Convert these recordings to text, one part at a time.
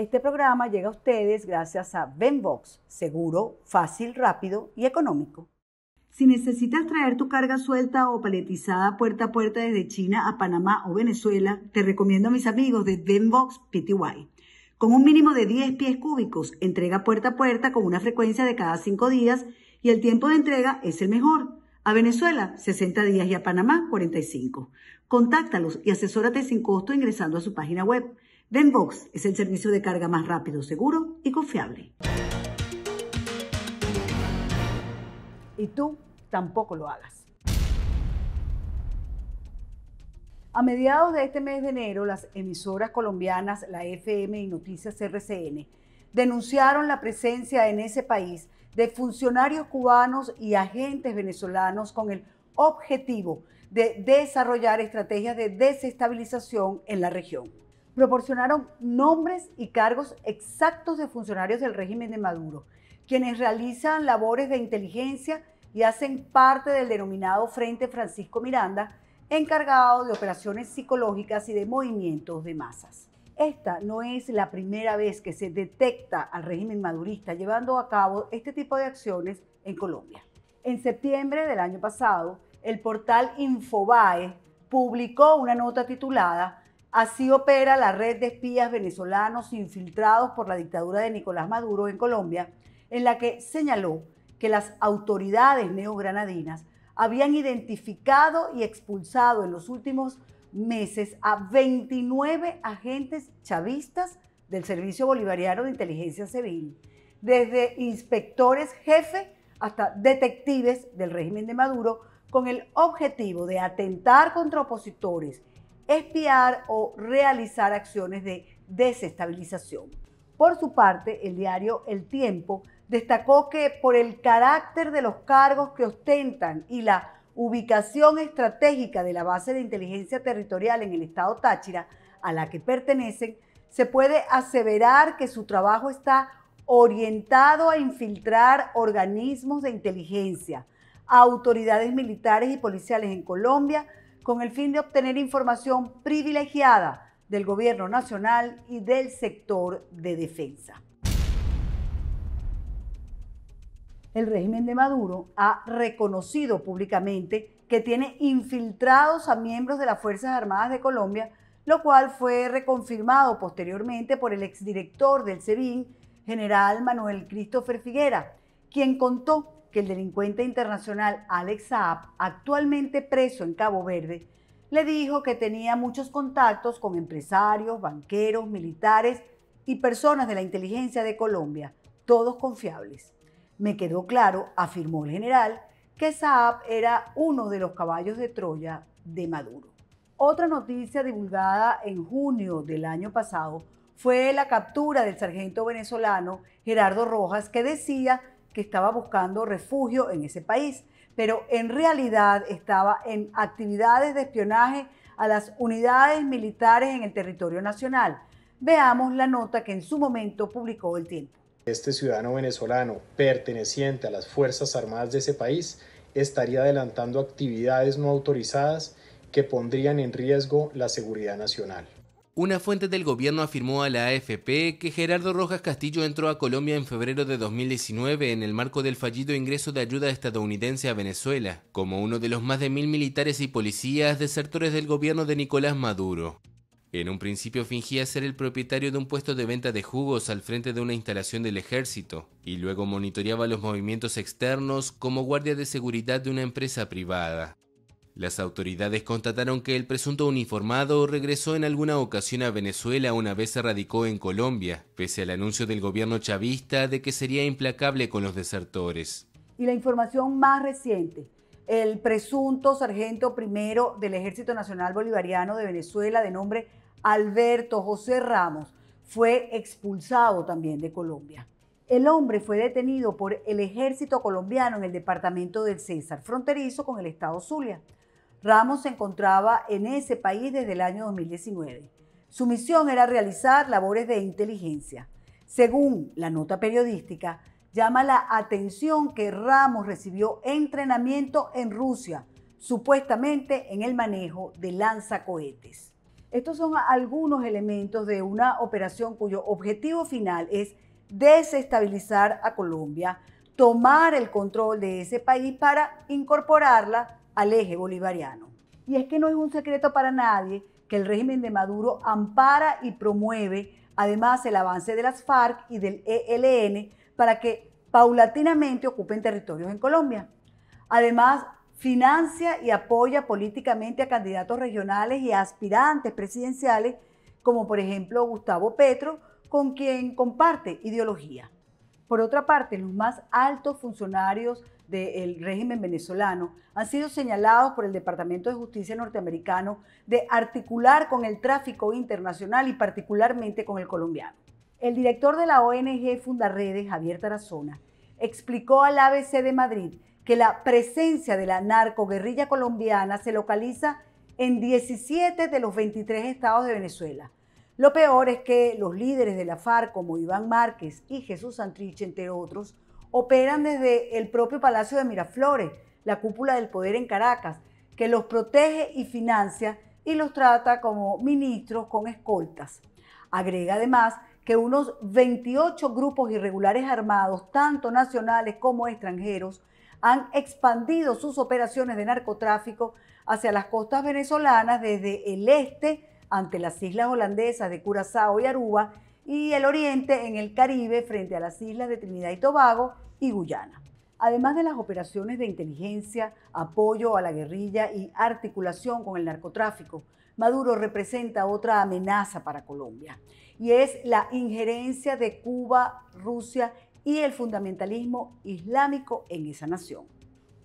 Este programa llega a ustedes gracias a Benbox. seguro, fácil, rápido y económico. Si necesitas traer tu carga suelta o paletizada puerta a puerta desde China a Panamá o Venezuela, te recomiendo a mis amigos de Benbox PTY. Con un mínimo de 10 pies cúbicos, entrega puerta a puerta con una frecuencia de cada 5 días y el tiempo de entrega es el mejor. A Venezuela, 60 días y a Panamá, 45. Contáctalos y asesórate sin costo ingresando a su página web Denbox es el servicio de carga más rápido, seguro y confiable. Y tú tampoco lo hagas. A mediados de este mes de enero, las emisoras colombianas, la FM y Noticias RCN, denunciaron la presencia en ese país de funcionarios cubanos y agentes venezolanos con el objetivo de desarrollar estrategias de desestabilización en la región proporcionaron nombres y cargos exactos de funcionarios del régimen de Maduro, quienes realizan labores de inteligencia y hacen parte del denominado Frente Francisco Miranda, encargado de operaciones psicológicas y de movimientos de masas. Esta no es la primera vez que se detecta al régimen madurista llevando a cabo este tipo de acciones en Colombia. En septiembre del año pasado, el portal Infobae publicó una nota titulada Así opera la red de espías venezolanos infiltrados por la dictadura de Nicolás Maduro en Colombia, en la que señaló que las autoridades neogranadinas habían identificado y expulsado en los últimos meses a 29 agentes chavistas del Servicio Bolivariano de Inteligencia Civil, desde inspectores jefe hasta detectives del régimen de Maduro, con el objetivo de atentar contra opositores espiar o realizar acciones de desestabilización. Por su parte, el diario El Tiempo destacó que por el carácter de los cargos que ostentan y la ubicación estratégica de la base de inteligencia territorial en el estado Táchira, a la que pertenecen, se puede aseverar que su trabajo está orientado a infiltrar organismos de inteligencia, autoridades militares y policiales en Colombia, con el fin de obtener información privilegiada del Gobierno Nacional y del sector de defensa. El régimen de Maduro ha reconocido públicamente que tiene infiltrados a miembros de las Fuerzas Armadas de Colombia, lo cual fue reconfirmado posteriormente por el exdirector del SEBIN, general Manuel Christopher Figuera, quien contó que el delincuente internacional Alex Saab, actualmente preso en Cabo Verde, le dijo que tenía muchos contactos con empresarios, banqueros, militares y personas de la inteligencia de Colombia, todos confiables. Me quedó claro, afirmó el general, que Saab era uno de los caballos de Troya de Maduro. Otra noticia divulgada en junio del año pasado fue la captura del sargento venezolano Gerardo Rojas, que decía que estaba buscando refugio en ese país, pero en realidad estaba en actividades de espionaje a las unidades militares en el territorio nacional. Veamos la nota que en su momento publicó El Tiempo. Este ciudadano venezolano perteneciente a las Fuerzas Armadas de ese país estaría adelantando actividades no autorizadas que pondrían en riesgo la seguridad nacional. Una fuente del gobierno afirmó a la AFP que Gerardo Rojas Castillo entró a Colombia en febrero de 2019 en el marco del fallido ingreso de ayuda estadounidense a Venezuela, como uno de los más de mil militares y policías desertores del gobierno de Nicolás Maduro. En un principio fingía ser el propietario de un puesto de venta de jugos al frente de una instalación del ejército, y luego monitoreaba los movimientos externos como guardia de seguridad de una empresa privada. Las autoridades constataron que el presunto uniformado regresó en alguna ocasión a Venezuela una vez se radicó en Colombia, pese al anuncio del gobierno chavista de que sería implacable con los desertores. Y la información más reciente, el presunto sargento primero del Ejército Nacional Bolivariano de Venezuela de nombre Alberto José Ramos fue expulsado también de Colombia. El hombre fue detenido por el ejército colombiano en el departamento del César, fronterizo con el estado Zulia. Ramos se encontraba en ese país desde el año 2019. Su misión era realizar labores de inteligencia. Según la nota periodística, llama la atención que Ramos recibió entrenamiento en Rusia, supuestamente en el manejo de lanzacohetes. Estos son algunos elementos de una operación cuyo objetivo final es desestabilizar a Colombia, tomar el control de ese país para incorporarla al eje bolivariano. Y es que no es un secreto para nadie que el régimen de Maduro ampara y promueve además el avance de las FARC y del ELN para que paulatinamente ocupen territorios en Colombia. Además, financia y apoya políticamente a candidatos regionales y aspirantes presidenciales, como por ejemplo Gustavo Petro, con quien comparte ideología. Por otra parte, los más altos funcionarios del régimen venezolano han sido señalados por el Departamento de Justicia norteamericano de articular con el tráfico internacional y particularmente con el colombiano. El director de la ONG Fundarredes, Javier Tarazona, explicó al ABC de Madrid que la presencia de la narcoguerrilla colombiana se localiza en 17 de los 23 estados de Venezuela. Lo peor es que los líderes de la FARC, como Iván Márquez y Jesús Santrich, entre otros, operan desde el propio Palacio de Miraflores, la cúpula del poder en Caracas, que los protege y financia y los trata como ministros con escoltas. Agrega además que unos 28 grupos irregulares armados, tanto nacionales como extranjeros, han expandido sus operaciones de narcotráfico hacia las costas venezolanas desde el este, ante las islas holandesas de Curazao y Aruba, y el oriente en el Caribe frente a las islas de Trinidad y Tobago y Guyana. Además de las operaciones de inteligencia, apoyo a la guerrilla y articulación con el narcotráfico, Maduro representa otra amenaza para Colombia y es la injerencia de Cuba, Rusia y el fundamentalismo islámico en esa nación.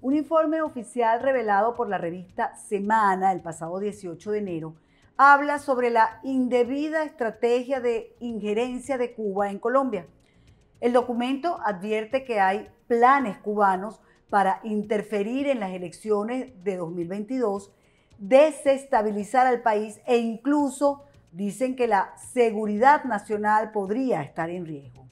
Un informe oficial revelado por la revista Semana el pasado 18 de enero habla sobre la indebida estrategia de injerencia de Cuba en Colombia. El documento advierte que hay planes cubanos para interferir en las elecciones de 2022, desestabilizar al país e incluso dicen que la seguridad nacional podría estar en riesgo.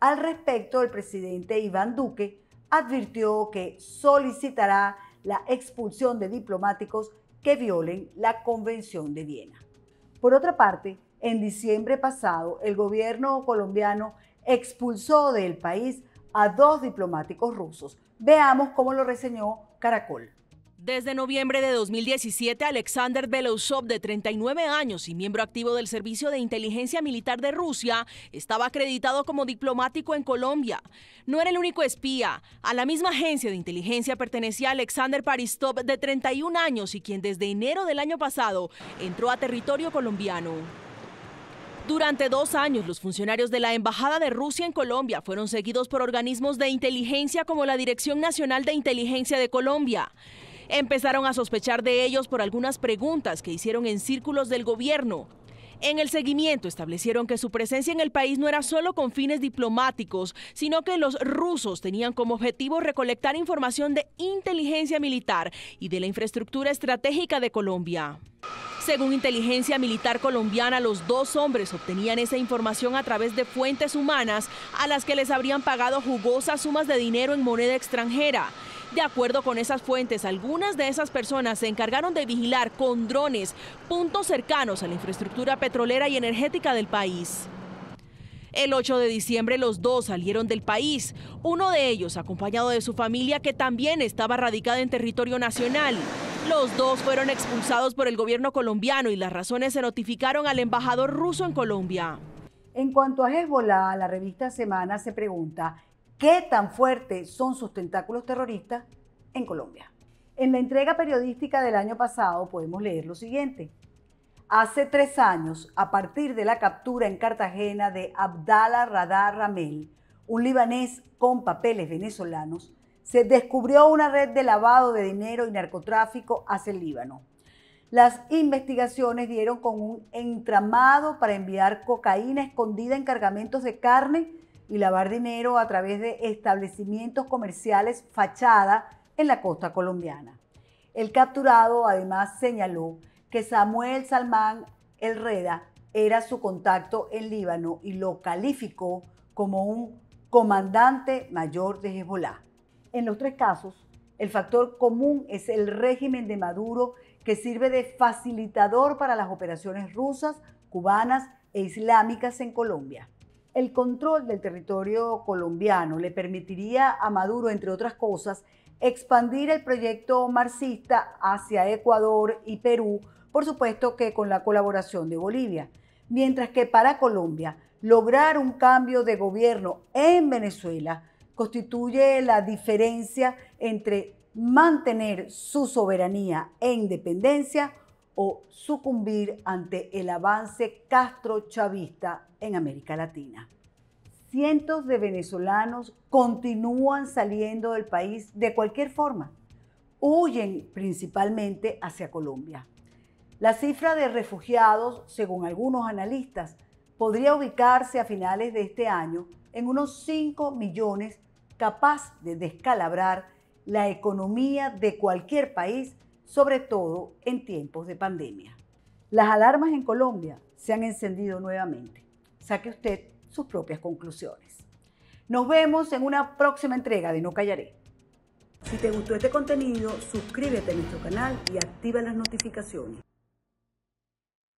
Al respecto, el presidente Iván Duque advirtió que solicitará la expulsión de diplomáticos que violen la Convención de Viena. Por otra parte, en diciembre pasado, el gobierno colombiano expulsó del país a dos diplomáticos rusos. Veamos cómo lo reseñó Caracol. Desde noviembre de 2017, Alexander Belousov, de 39 años y miembro activo del Servicio de Inteligencia Militar de Rusia, estaba acreditado como diplomático en Colombia. No era el único espía. A la misma agencia de inteligencia pertenecía Alexander Paristov, de 31 años y quien desde enero del año pasado entró a territorio colombiano. Durante dos años, los funcionarios de la Embajada de Rusia en Colombia fueron seguidos por organismos de inteligencia como la Dirección Nacional de Inteligencia de Colombia. Empezaron a sospechar de ellos por algunas preguntas que hicieron en círculos del gobierno. En el seguimiento establecieron que su presencia en el país no era solo con fines diplomáticos, sino que los rusos tenían como objetivo recolectar información de inteligencia militar y de la infraestructura estratégica de Colombia. Según inteligencia militar colombiana, los dos hombres obtenían esa información a través de fuentes humanas a las que les habrían pagado jugosas sumas de dinero en moneda extranjera. De acuerdo con esas fuentes, algunas de esas personas se encargaron de vigilar con drones puntos cercanos a la infraestructura petrolera y energética del país. El 8 de diciembre los dos salieron del país, uno de ellos acompañado de su familia que también estaba radicada en territorio nacional. Los dos fueron expulsados por el gobierno colombiano y las razones se notificaron al embajador ruso en Colombia. En cuanto a Hezbollah, la revista Semana se pregunta, qué tan fuertes son sus tentáculos terroristas en Colombia. En la entrega periodística del año pasado podemos leer lo siguiente. Hace tres años, a partir de la captura en Cartagena de Abdallah Radar Ramel, un libanés con papeles venezolanos, se descubrió una red de lavado de dinero y narcotráfico hacia el Líbano. Las investigaciones dieron con un entramado para enviar cocaína escondida en cargamentos de carne y lavar dinero a través de establecimientos comerciales fachada en la costa colombiana. El capturado además señaló que Samuel Salmán Elreda era su contacto en Líbano y lo calificó como un comandante mayor de Hezbollah. En los tres casos, el factor común es el régimen de Maduro que sirve de facilitador para las operaciones rusas, cubanas e islámicas en Colombia. El control del territorio colombiano le permitiría a Maduro, entre otras cosas, expandir el proyecto marxista hacia Ecuador y Perú, por supuesto que con la colaboración de Bolivia. Mientras que para Colombia, lograr un cambio de gobierno en Venezuela constituye la diferencia entre mantener su soberanía e independencia o sucumbir ante el avance Castro Chavista en América Latina. Cientos de venezolanos continúan saliendo del país de cualquier forma. Huyen principalmente hacia Colombia. La cifra de refugiados, según algunos analistas, podría ubicarse a finales de este año en unos 5 millones capaz de descalabrar la economía de cualquier país sobre todo en tiempos de pandemia. Las alarmas en Colombia se han encendido nuevamente. Saque usted sus propias conclusiones. Nos vemos en una próxima entrega de No Callaré. Si te gustó este contenido, suscríbete a nuestro canal y activa las notificaciones.